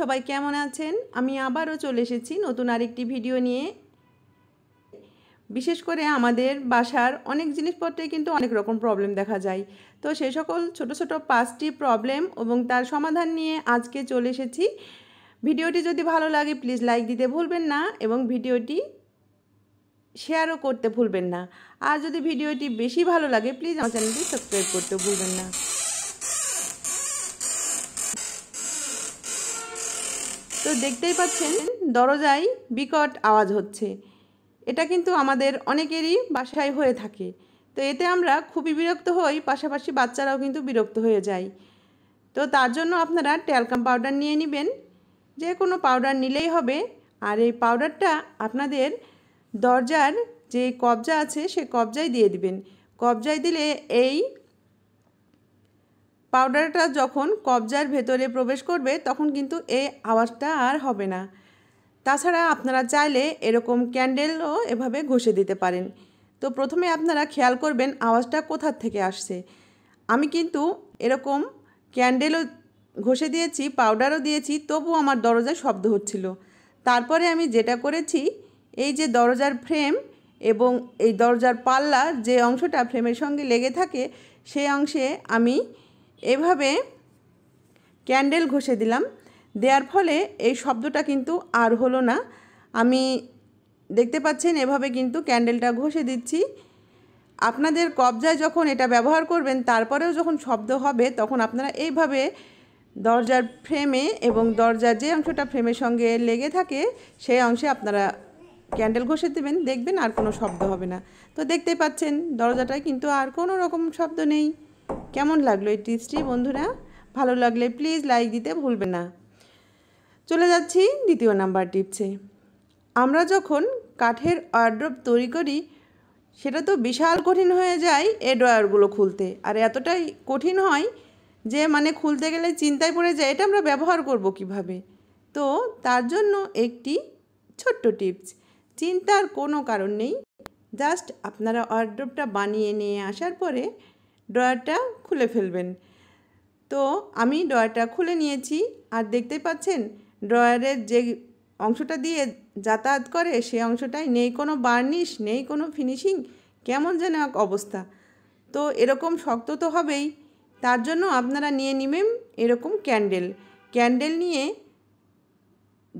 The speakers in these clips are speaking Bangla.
সবাই কেমন আছেন আমি আবারও চলে এসেছি নতুন আরেকটি ভিডিও নিয়ে বিশেষ করে আমাদের বাসার অনেক জিনিসপত্রে কিন্তু অনেক রকম প্রবলেম দেখা যায় তো সে সকল ছোট ছোট পাঁচটি প্রবলেম এবং তার সমাধান নিয়ে আজকে চলে এসেছি ভিডিওটি যদি ভালো লাগে প্লিজ লাইক দিতে ভুলবেন না এবং ভিডিওটি শেয়ারও করতে ভুলবেন না আর যদি ভিডিওটি বেশি ভালো লাগে প্লিজ আমার চ্যানেলটি সাবস্ক্রাইব করতে ভুলবেন না তো দেখতেই পাচ্ছেন দরজায় বিকট আওয়াজ হচ্ছে এটা কিন্তু আমাদের অনেকেরই বাসায় হয়ে থাকে তো এতে আমরা খুবই বিরক্ত হই পাশাপাশি বাচ্চারাও কিন্তু বিরক্ত হয়ে যায় তো তার জন্য আপনারা ট্যালকাম পাউডার নিয়ে নেবেন যে কোনো পাউডার নিলেই হবে আর এই পাউডারটা আপনাদের দরজার যে কবজা আছে সে কবজায় দিয়ে দিবেন কবজায় দিলে এই পাউডারটা যখন কবজার ভেতরে প্রবেশ করবে তখন কিন্তু এই আওয়াজটা আর হবে না তাছাড়া আপনারা চাইলে এরকম ক্যান্ডেলও এভাবে ঘষে দিতে পারেন তো প্রথমে আপনারা খেয়াল করবেন আওয়াজটা কোথার থেকে আসছে আমি কিন্তু এরকম ক্যান্ডেলও ঘষে দিয়েছি পাউডারও দিয়েছি তবু আমার দরজায় শব্দ হচ্ছিল তারপরে আমি যেটা করেছি এই যে দরজার ফ্রেম এবং এই দরজার পাল্লা যে অংশটা ফ্রেমের সঙ্গে লেগে থাকে সেই অংশে আমি এভাবে ক্যান্ডেল ঘষে দিলাম দেওয়ার ফলে এই শব্দটা কিন্তু আর হলো না আমি দেখতে পাচ্ছেন এভাবে কিন্তু ক্যান্ডেলটা ঘষে দিচ্ছি আপনাদের কবজায় যখন এটা ব্যবহার করবেন তারপরেও যখন শব্দ হবে তখন আপনারা এইভাবে দরজার ফ্রেমে এবং দরজার যে অংশটা ফ্রেমের সঙ্গে লেগে থাকে সেই অংশে আপনারা ক্যান্ডেল ঘষে দেবেন দেখবেন আর কোনো শব্দ হবে না তো দেখতে পাচ্ছেন দরজাটায় কিন্তু আর কোনো রকম শব্দ নেই কেমন লাগলো এই টিপসটি বন্ধুরা ভালো লাগলে প্লিজ লাইক দিতে ভুলবে না চলে যাচ্ছি দ্বিতীয় নাম্বার টিপসে আমরা যখন কাঠের ওয়ার্ড্রপ তৈরি করি সেটা তো বিশাল কঠিন হয়ে যায় এ ড্রয়ারগুলো খুলতে আর এতটাই কঠিন হয় যে মানে খুলতে গেলে চিন্তায় পড়ে যায় এটা আমরা ব্যবহার করব কিভাবে তো তার জন্য একটি ছোট্ট টিপস চিন্তার কোনো কারণ নেই জাস্ট আপনারা ওয়ার্ড্রপটা বানিয়ে নিয়ে আসার পরে ড্রয়ারটা খুলে ফেলবেন তো আমি ড্রয়ারটা খুলে নিয়েছি আর দেখতেই পাচ্ছেন ড্রয়ারের যে অংশটা দিয়ে যাতায়াত করে সেই অংশটায় নেই কোনো বার্নিশ নেই কোনো ফিনিশিং কেমন যেন এক অবস্থা তো এরকম শক্ত তো হবেই তার জন্য আপনারা নিয়ে নেবেন এরকম ক্যান্ডেল ক্যান্ডেল নিয়ে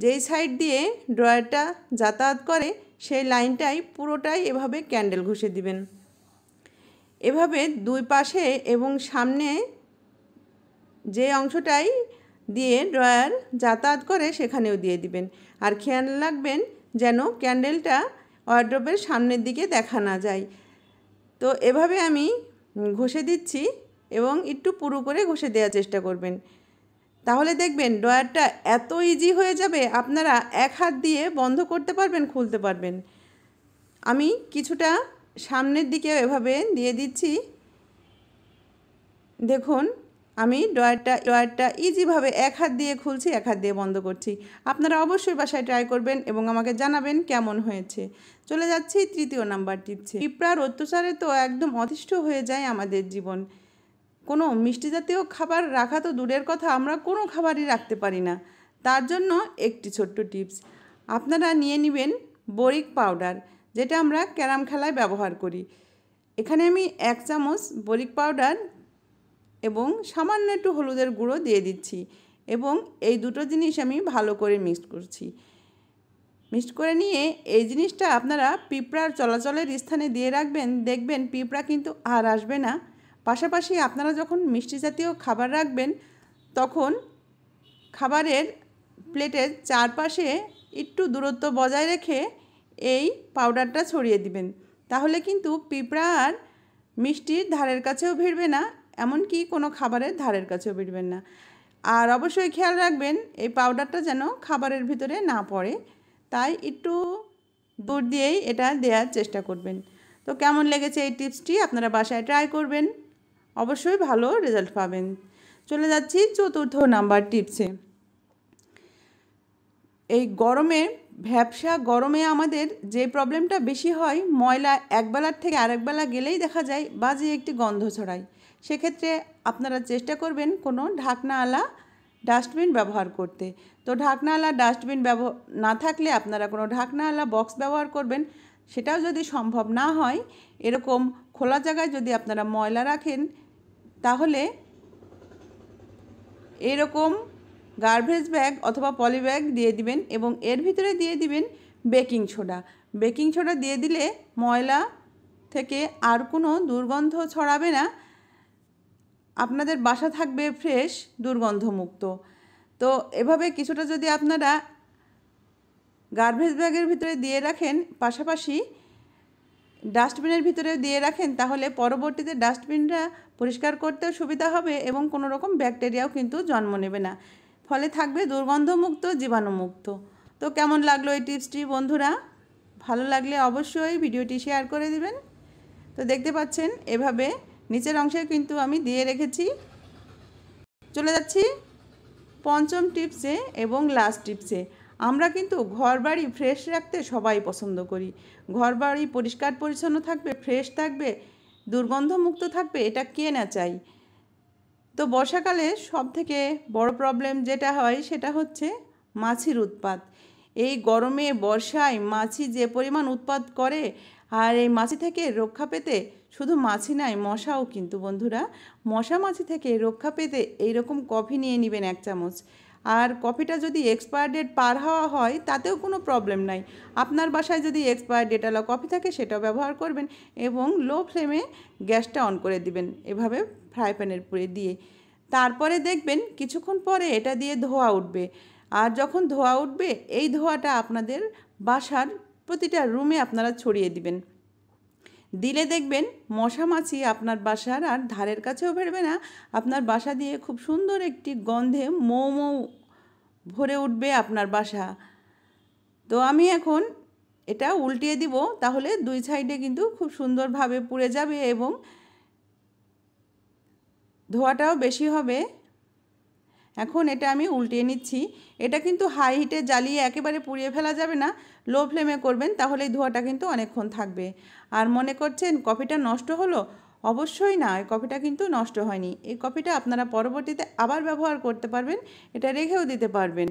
যেই সাইড দিয়ে ড্রয়ারটা যাতায়াত করে সেই লাইনটাই পুরোটাই এভাবে ক্যান্ডেল ঘষে দিবেন এভাবে দুই পাশে এবং সামনে যে অংশটাই দিয়ে ড্রয়ার যাতায়াত করে সেখানেও দিয়ে দিবেন আর খেয়াল রাখবেন যেন ক্যান্ডেলটা ওয়ার্ড্রপের সামনের দিকে দেখা না যায় তো এভাবে আমি ঘষে দিচ্ছি এবং একটু পুরো করে ঘষে দেওয়ার চেষ্টা করবেন তাহলে দেখবেন ড্রয়ারটা এত ইজি হয়ে যাবে আপনারা এক হাত দিয়ে বন্ধ করতে পারবেন খুলতে পারবেন আমি কিছুটা সামনের দিকে এভাবে দিয়ে দিচ্ছি দেখুন আমি ডয়ারটা ডয়ারটা ইজিভাবে এক হাত দিয়ে খুলছি এক হাত দিয়ে বন্ধ করছি আপনারা অবশ্যই বাসায় ট্রাই করবেন এবং আমাকে জানাবেন কেমন হয়েছে চলে যাচ্ছি তৃতীয় নাম্বার টিপছে পিঁপড়ার অত্যাচারে তো একদম অতিষ্ঠ হয়ে যায় আমাদের জীবন কোনো মিষ্টি জাতীয় খাবার রাখা তো দূরের কথা আমরা কোনো খাবারই রাখতে পারি না তার জন্য একটি ছোট্ট টিপস আপনারা নিয়ে নেবেন বরিক পাউডার যেটা আমরা ক্যারাম খেলায় ব্যবহার করি এখানে আমি এক চামচ বরিক পাউডার এবং সামান্য একটু হলুদের গুঁড়ো দিয়ে দিচ্ছি এবং এই দুটো জিনিস আমি ভালো করে মিক্স করছি মিক্সড করে নিয়ে এই জিনিসটা আপনারা পিঁপড়ার চলাচলের স্থানে দিয়ে রাখবেন দেখবেন পিঁপড়া কিন্তু আর আসবে না পাশাপাশি আপনারা যখন মিষ্টি জাতীয় খাবার রাখবেন তখন খাবারের প্লেটের চারপাশে একটু দূরত্ব বজায় রেখে এই পাউডারটা ছড়িয়ে দিবেন তাহলে কিন্তু পিঁপড়া আর মিষ্টির ধারের কাছেও ভিড়বে না এমনকি কোনো খাবারের ধারের কাছেও ভিড়বেন না আর অবশ্যই খেয়াল রাখবেন এই পাউডারটা যেন খাবারের ভিতরে না পড়ে তাই একটু দূর দিয়েই এটা দেওয়ার চেষ্টা করবেন তো কেমন লেগেছে এই টিপসটি আপনারা বাসায় ট্রাই করবেন অবশ্যই ভালো রেজাল্ট পাবেন চলে যাচ্ছি চতুর্থ নাম্বার টিপসে এই গরমে ভ্যাবসা গরমে আমাদের যে প্রবলেমটা বেশি হয় ময়লা একবেলার থেকে আরেকবেলা গেলেই দেখা যায় বাজে একটি গন্ধ ছড়ায় সেক্ষেত্রে আপনারা চেষ্টা করবেন কোনো ঢাকনাওয়ালা ডাস্টবিন ব্যবহার করতে তো ঢাকনাওয়ালা ডাস্টবিন ব্যবহার না থাকলে আপনারা কোনো ঢাকনাওয়ালা বক্স ব্যবহার করবেন সেটাও যদি সম্ভব না হয় এরকম খোলা জায়গায় যদি আপনারা ময়লা রাখেন তাহলে এরকম গার্বেজ ব্যাগ অথবা পলি ব্যাগ দিয়ে দিবেন এবং এর ভিতরে দিয়ে দিবেন বেকিং সোডা বেকিং সোডা দিয়ে দিলে ময়লা থেকে আর কোনো দুর্গন্ধ ছড়াবে না আপনাদের বাসা থাকবে ফ্রেশ দুর্গন্ধমুক্ত তো এভাবে কিছুটা যদি আপনারা গার্বেজ ব্যাগের ভিতরে দিয়ে রাখেন পাশাপাশি ডাস্টবিনের ভিতরে দিয়ে রাখেন তাহলে পরবর্তীতে ডাস্টবিনটা পরিষ্কার করতেও সুবিধা হবে এবং কোনো রকম ব্যাকটেরিয়াও কিন্তু জন্ম নেবে না ফলে থাকবে দুর্গন্ধমুক্ত জীবাণুমুক্ত তো কেমন লাগলো এই টিপসটি বন্ধুরা ভালো লাগলে অবশ্যই ভিডিওটি শেয়ার করে দিবেন তো দেখতে পাচ্ছেন এভাবে নিচের অংশে কিন্তু আমি দিয়ে রেখেছি চলে যাচ্ছি পঞ্চম টিপসে এবং লাস্ট টিপসে আমরা কিন্তু ঘর বাড়ি ফ্রেশ রাখতে সবাই পছন্দ করি ঘর বাড়ি পরিষ্কার পরিচ্ছন্ন থাকবে ফ্রেশ থাকবে দুর্গন্ধমুক্ত থাকবে এটা কে না চাই তো বর্ষাকালে সবথেকে বড় প্রবলেম যেটা হয় সেটা হচ্ছে মাছির উৎপাত এই গরমে বর্ষায় মাছি যে পরিমাণ উৎপাত করে আর এই মাছি থেকে রক্ষা পেতে শুধু মাছি নয় মশাও কিন্তু বন্ধুরা মশা মাছি থেকে রক্ষা পেতে এইরকম কফি নিয়ে নেবেন এক চামচ আর কপিটা যদি এক্সপায়ার ডেট পার হওয়া হয় তাতেও কোনো প্রবলেম নাই আপনার বাসায় যদি এক্সপায়ার আলো কফি থাকে সেটাও ব্যবহার করবেন এবং লো ফ্লেমে গ্যাসটা অন করে দিবেন এভাবে ফ্রাই প্যানের পরে দিয়ে তারপরে দেখবেন কিছুক্ষণ পরে এটা দিয়ে ধোয়া উঠবে আর যখন ধোয়া উঠবে এই ধোয়াটা আপনাদের বাসার প্রতিটা রুমে আপনারা ছড়িয়ে দিবেন দিলে দেখবেন মশা মাছি আপনার বাসার আর ধারের কাছেও বেরবে না আপনার বাসা দিয়ে খুব সুন্দর একটি গন্ধে মৌ মৌ ভরে উঠবে আপনার বাসা তো আমি এখন এটা উল্টিয়ে দিব তাহলে দুই সাইডে কিন্তু খুব সুন্দরভাবে পুড়ে যাবে এবং ধোয়াটাও বেশি হবে এখন এটা আমি উল্টিয়ে নিচ্ছি এটা কিন্তু হাই হিটে জ্বালিয়ে একেবারে পুড়িয়ে ফেলা যাবে না লো ফ্লেমে করবেন তাহলেই ধোয়াটা কিন্তু অনেকক্ষণ থাকবে আর মনে করছেন কফিটা নষ্ট হলো অবশ্যই না এই কপিটা কিন্তু নষ্ট হয়নি এই কপিটা আপনারা পরবর্তীতে আবার ব্যবহার করতে পারবেন এটা রেখেও দিতে পারবেন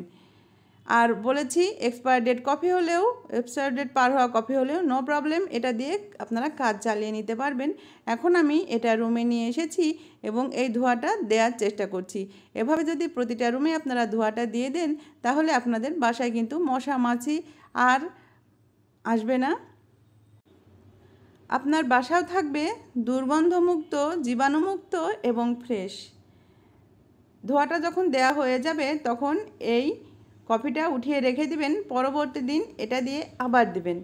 আর বলেছি এক্সপায়ার ডেট কপি হলেও এক্সপায়ার ডেট পার হওয়া কপি হলেও নো প্রবলেম এটা দিয়ে আপনারা কাজ চালিয়ে নিতে পারবেন এখন আমি এটা রুমে নিয়ে এসেছি এবং এই ধোঁয়াটা দেওয়ার চেষ্টা করছি এভাবে যদি প্রতিটা রুমে আপনারা ধোঁয়াটা দিয়ে দেন তাহলে আপনাদের বাসায় কিন্তু মশা মাছি আর আসবে না আপনার বাসাও থাকবে দুর্গন্ধমুক্ত জীবাণুমুক্ত এবং ফ্রেশ ধোয়াটা যখন দেয়া হয়ে যাবে তখন এই কফিটা উঠিয়ে রেখে দিবেন পরবর্তী দিন এটা দিয়ে আবার দিবেন